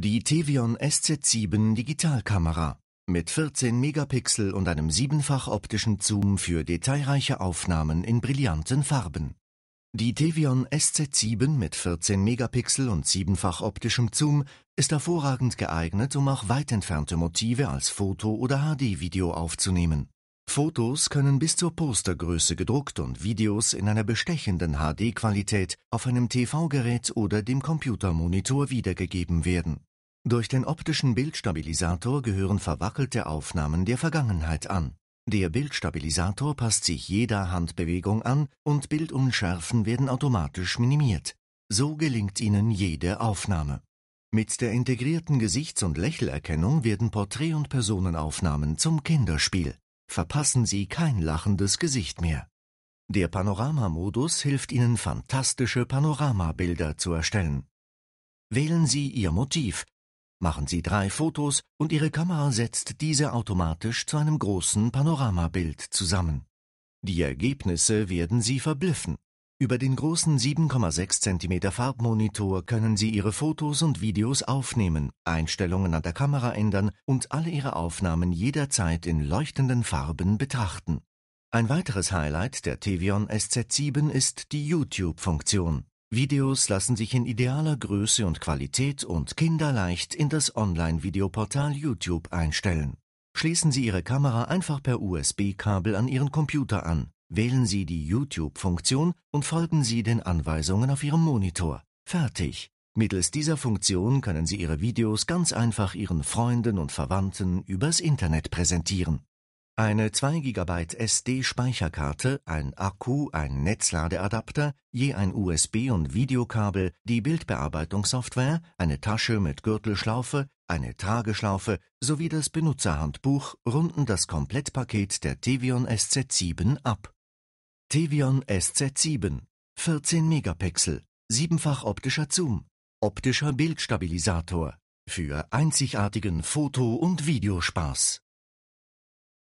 Die Tevion SZ7 Digitalkamera mit 14 Megapixel und einem siebenfach optischen Zoom für detailreiche Aufnahmen in brillanten Farben. Die Tevion SZ7 mit 14 Megapixel und siebenfach optischem Zoom ist hervorragend geeignet, um auch weit entfernte Motive als Foto oder HD-Video aufzunehmen. Fotos können bis zur Postergröße gedruckt und Videos in einer bestechenden HD-Qualität auf einem TV-Gerät oder dem Computermonitor wiedergegeben werden durch den optischen Bildstabilisator gehören verwackelte Aufnahmen der Vergangenheit an. Der Bildstabilisator passt sich jeder Handbewegung an und Bildunschärfen werden automatisch minimiert. So gelingt Ihnen jede Aufnahme. Mit der integrierten Gesichts- und Lächelerkennung werden Porträt- und Personenaufnahmen zum Kinderspiel. Verpassen Sie kein lachendes Gesicht mehr. Der Panoramamodus hilft Ihnen, fantastische Panoramabilder zu erstellen. Wählen Sie Ihr Motiv, machen Sie drei Fotos und Ihre Kamera setzt diese automatisch zu einem großen Panoramabild zusammen. Die Ergebnisse werden Sie verblüffen. Über den großen 7,6 cm Farbmonitor können Sie Ihre Fotos und Videos aufnehmen, Einstellungen an der Kamera ändern und alle Ihre Aufnahmen jederzeit in leuchtenden Farben betrachten. Ein weiteres Highlight der Tevion SZ7 ist die YouTube-Funktion Videos lassen sich in idealer Größe und Qualität und kinderleicht in das Online-Videoportal YouTube einstellen. Schließen Sie Ihre Kamera einfach per USB-Kabel an Ihren Computer an, wählen Sie die YouTube-Funktion und folgen Sie den Anweisungen auf Ihrem Monitor. Fertig! Mittels dieser Funktion können Sie Ihre Videos ganz einfach Ihren Freunden und Verwandten übers Internet präsentieren eine 2 GB SD-Speicherkarte, ein Akku, ein Netzladeadapter, je ein USB und Videokabel, die Bildbearbeitungssoftware, eine Tasche mit Gürtelschlaufe, eine Trageschlaufe sowie das Benutzerhandbuch runden das Komplettpaket der Tevion SZ7 ab. Tevion SZ7 14 Megapixel, siebenfach optischer Zoom, optischer Bildstabilisator für einzigartigen Foto- und Videospaß.